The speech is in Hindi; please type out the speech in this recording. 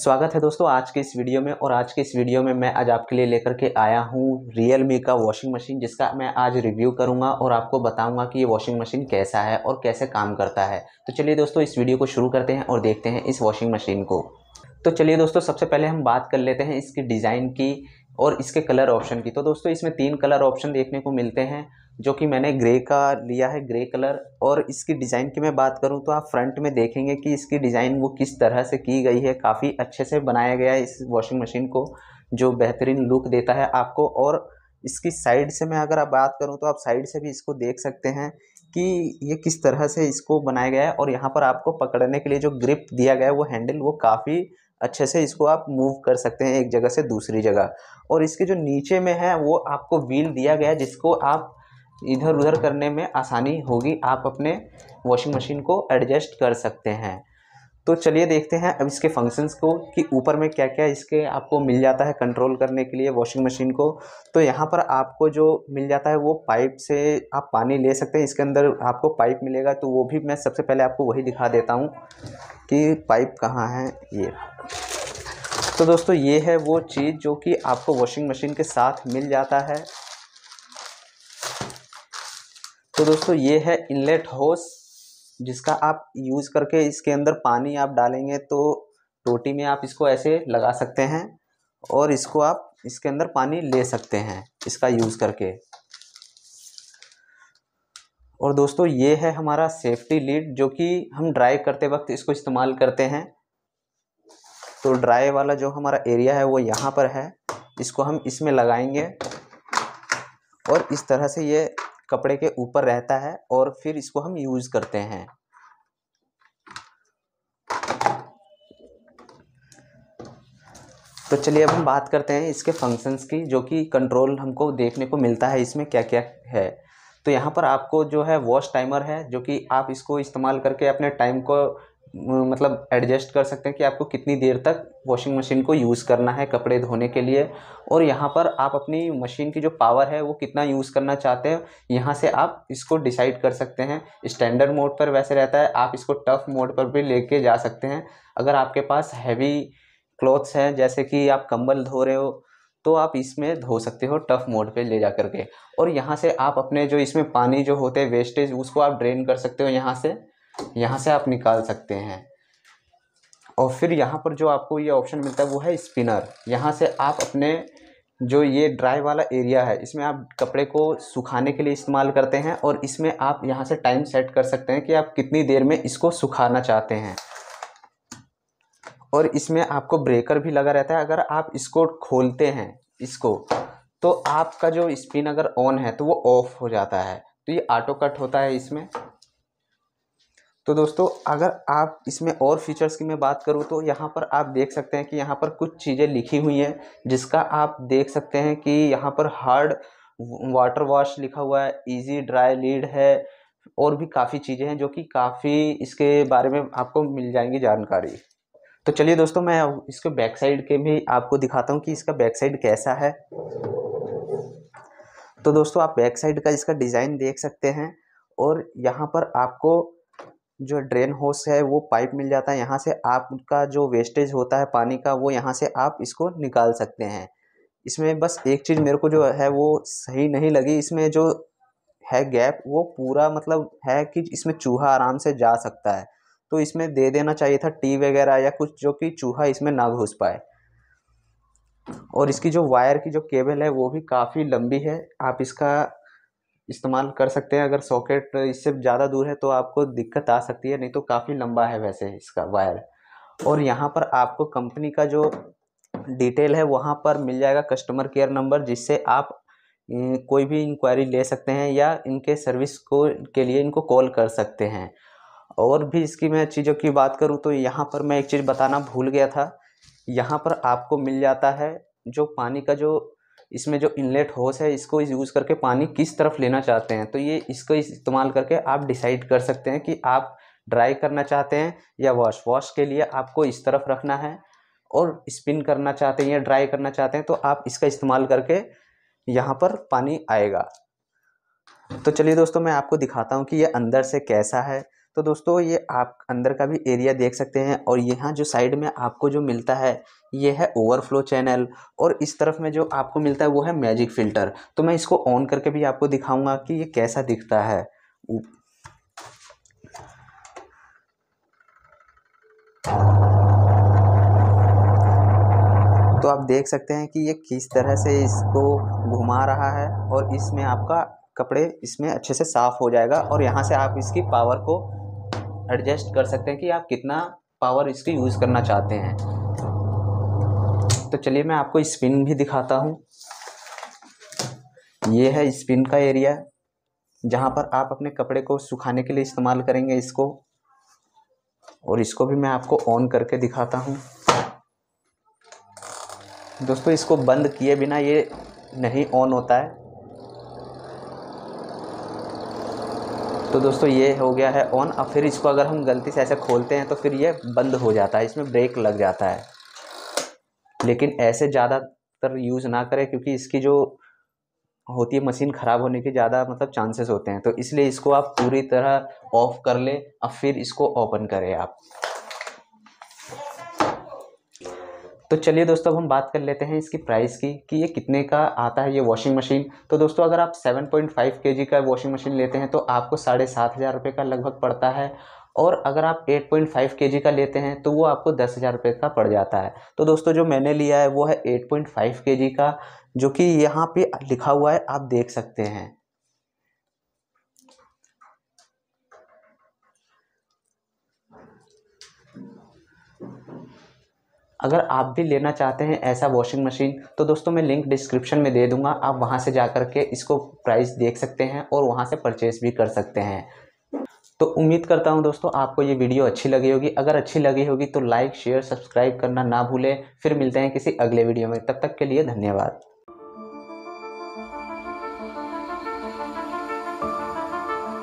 स्वागत है दोस्तों आज के इस वीडियो में और आज के इस वीडियो में मैं आज आपके लिए लेकर के आया हूँ रियल मी का वॉशिंग मशीन जिसका मैं आज रिव्यू करूँगा और आपको बताऊँगा कि ये वॉशिंग मशीन कैसा है और कैसे काम करता है तो चलिए दोस्तों इस वीडियो को शुरू करते हैं और देखते हैं इस वॉशिंग मशीन को तो चलिए दोस्तों सबसे पहले हम बात कर लेते हैं इसकी डिज़ाइन की और इसके कलर ऑप्शन की तो दोस्तों इसमें तीन कलर ऑप्शन देखने को मिलते हैं जो कि मैंने ग्रे का लिया है ग्रे कलर और इसकी डिज़ाइन की मैं बात करूं तो आप फ्रंट में देखेंगे कि इसकी डिज़ाइन वो किस तरह से की गई है काफ़ी अच्छे से बनाया गया है इस वॉशिंग मशीन को जो बेहतरीन लुक देता है आपको और इसकी साइड से मैं अगर आप बात करूं तो आप साइड से भी इसको देख सकते हैं कि ये किस तरह से इसको बनाया गया है और यहाँ पर आपको पकड़ने के लिए जो ग्रिप दिया गया है वो हैंडल वो काफ़ी अच्छे से इसको आप मूव कर सकते हैं एक जगह से दूसरी जगह और इसके जो नीचे में है वो आपको व्हील दिया गया है जिसको आप इधर उधर करने में आसानी होगी आप अपने वॉशिंग मशीन को एडजस्ट कर सकते हैं तो चलिए देखते हैं अब इसके फंक्शंस को कि ऊपर में क्या क्या इसके आपको मिल जाता है कंट्रोल करने के लिए वॉशिंग मशीन को तो यहाँ पर आपको जो मिल जाता है वो पाइप से आप पानी ले सकते हैं इसके अंदर आपको पाइप मिलेगा तो वो भी मैं सबसे पहले आपको वही दिखा देता हूँ कि पाइप कहाँ है ये तो दोस्तों ये है वो चीज़ जो कि आपको वॉशिंग मशीन के साथ मिल जाता है तो दोस्तों ये है इनलेट होस जिसका आप यूज़ करके इसके अंदर पानी आप डालेंगे तो टोटी में आप इसको ऐसे लगा सकते हैं और इसको आप इसके अंदर पानी ले सकते हैं इसका यूज़ करके और दोस्तों ये है हमारा सेफ्टी लीड जो कि हम ड्राई करते वक्त इसको इस्तेमाल करते हैं तो ड्राई वाला जो हमारा एरिया है वो यहाँ पर है इसको हम इसमें लगाएंगे और इस तरह से ये कपड़े के ऊपर रहता है और फिर इसको हम यूज़ करते हैं तो चलिए अब हम बात करते हैं इसके फंक्शंस की जो कि कंट्रोल हमको देखने को मिलता है इसमें क्या क्या है तो यहाँ पर आपको जो है वॉश टाइमर है जो कि आप इसको इस्तेमाल करके अपने टाइम को मतलब एडजस्ट कर सकते हैं कि आपको कितनी देर तक वॉशिंग मशीन को यूज़ करना है कपड़े धोने के लिए और यहाँ पर आप अपनी मशीन की जो पावर है वो कितना यूज़ करना चाहते हैं यहाँ से आप इसको डिसाइड कर सकते हैं स्टैंडर्ड मोड पर वैसे रहता है आप इसको टफ मोड पर भी लेके जा सकते हैं अगर आपके पास हैवी क्लॉथ्स हैं जैसे कि आप कंबल धो रहे हो तो आप इसमें धो सकते हो टफ मोड पे ले जा करके और यहाँ से आप अपने जो इसमें पानी जो होते हैं वेस्टेज उसको आप ड्रेन कर सकते हो यहाँ से यहाँ से आप निकाल सकते हैं और फिर यहाँ पर जो आपको ये ऑप्शन मिलता है वो है स्पिनर यहाँ से आप अपने जो ये ड्राई वाला एरिया है इसमें आप कपड़े को सुखाने के लिए इस्तेमाल करते हैं और इसमें आप यहाँ से टाइम सेट कर सकते हैं कि आप कितनी देर में इसको सुखाना चाहते हैं और इसमें आपको ब्रेकर भी लगा रहता है अगर आप इसको खोलते हैं इसको तो आपका जो स्पिन अगर ऑन है तो वो ऑफ हो जाता है तो ये ऑटो कट होता है इसमें तो दोस्तों अगर आप इसमें और फीचर्स की मैं बात करूँ तो यहाँ पर आप देख सकते हैं कि यहाँ पर कुछ चीज़ें लिखी हुई हैं जिसका आप देख सकते हैं कि यहाँ पर हार्ड वाटर वॉश लिखा हुआ है इजी ड्राई लीड है और भी काफ़ी चीज़ें हैं जो कि काफ़ी इसके बारे में आपको मिल जाएंगी जानकारी तो चलिए दोस्तों मैं इसके बैक साइड के भी आपको दिखाता हूँ कि इसका बैक साइड कैसा है तो दोस्तों आप बैक साइड का इसका डिज़ाइन देख सकते हैं और यहाँ पर आपको जो ड्रेन होस है वो पाइप मिल जाता है यहाँ से आपका जो वेस्टेज होता है पानी का वो यहाँ से आप इसको निकाल सकते हैं इसमें बस एक चीज़ मेरे को जो है वो सही नहीं लगी इसमें जो है गैप वो पूरा मतलब है कि इसमें चूहा आराम से जा सकता है तो इसमें दे देना चाहिए था टी वगैरह या कुछ जो कि चूहा इसमें ना घुस पाए और इसकी जो वायर की जो केबल है वो भी काफ़ी लंबी है आप इसका इस्तेमाल कर सकते हैं अगर सॉकेट इससे ज़्यादा दूर है तो आपको दिक्कत आ सकती है नहीं तो काफ़ी लंबा है वैसे इसका वायर और यहाँ पर आपको कंपनी का जो डिटेल है वहाँ पर मिल जाएगा कस्टमर केयर नंबर जिससे आप कोई भी इंक्वायरी ले सकते हैं या इनके सर्विस को के लिए इनको कॉल कर सकते हैं और भी इसकी मैं चीज़ों की बात करूँ तो यहाँ पर मैं एक चीज़ बताना भूल गया था यहाँ पर आपको मिल जाता है जो पानी का जो इसमें जो इनलेट होस है इसको यूज़ करके पानी किस तरफ लेना चाहते हैं तो ये इसको इस्तेमाल करके आप डिसाइड कर सकते हैं कि आप ड्राई करना चाहते हैं या वॉश वॉश के लिए आपको इस तरफ रखना है और स्पिन करना चाहते हैं या ड्राई करना चाहते हैं तो आप इसका इस्तेमाल करके यहाँ पर पानी आएगा तो चलिए दोस्तों मैं आपको दिखाता हूँ कि ये अंदर से कैसा है तो दोस्तों ये आप अंदर का भी एरिया देख सकते हैं और यहाँ जो साइड में आपको जो मिलता है ये है ओवरफ्लो चैनल और इस तरफ में जो आपको मिलता है वो है मैजिक फ़िल्टर तो मैं इसको ऑन करके भी आपको दिखाऊंगा कि ये कैसा दिखता है तो आप देख सकते हैं कि ये किस तरह से इसको घुमा रहा है और इसमें आपका कपड़े इसमें अच्छे से साफ़ हो जाएगा और यहाँ से आप इसकी पावर को एडजस्ट कर सकते हैं कि आप कितना पावर इसकी यूज़ करना चाहते हैं तो चलिए मैं आपको स्पिन भी दिखाता हूँ ये है स्पिन का एरिया जहाँ पर आप अपने कपड़े को सुखाने के लिए इस्तेमाल करेंगे इसको और इसको भी मैं आपको ऑन करके दिखाता हूँ दोस्तों इसको बंद किए बिना ये नहीं ऑन होता है तो दोस्तों ये हो गया है ऑन अब फिर इसको अगर हम गलती से ऐसे खोलते हैं तो फिर ये बंद हो जाता है इसमें ब्रेक लग जाता है लेकिन ऐसे ज़्यादातर यूज़ ना करें क्योंकि इसकी जो होती है मशीन ख़राब होने के ज़्यादा मतलब चांसेस होते हैं तो इसलिए इसको आप पूरी तरह ऑफ़ कर लें और फिर इसको ओपन करें आप तो चलिए दोस्तों अब हम बात कर लेते हैं इसकी प्राइस की कि ये कितने का आता है ये वॉशिंग मशीन तो दोस्तों अगर आप 7.5 पॉइंट का वॉशिंग मशीन लेते हैं तो आपको साढ़े सात हज़ार रुपये का लगभग पड़ता है और अगर आप 8.5 पॉइंट का लेते हैं तो वो आपको दस हज़ार रुपये का पड़ जाता है तो दोस्तों जो मैंने लिया है वो है 8.5 पॉइंट का जो कि यहाँ पर लिखा हुआ है आप देख सकते हैं अगर आप भी लेना चाहते हैं ऐसा वॉशिंग मशीन तो दोस्तों मैं लिंक डिस्क्रिप्शन में दे दूंगा आप वहां से जा कर के इसको प्राइस देख सकते हैं और वहां से परचेस भी कर सकते हैं तो उम्मीद करता हूं दोस्तों आपको ये वीडियो अच्छी लगी होगी अगर अच्छी लगी होगी तो लाइक शेयर सब्सक्राइब करना ना भूलें फिर मिलते हैं किसी अगले वीडियो में तब तक के लिए धन्यवाद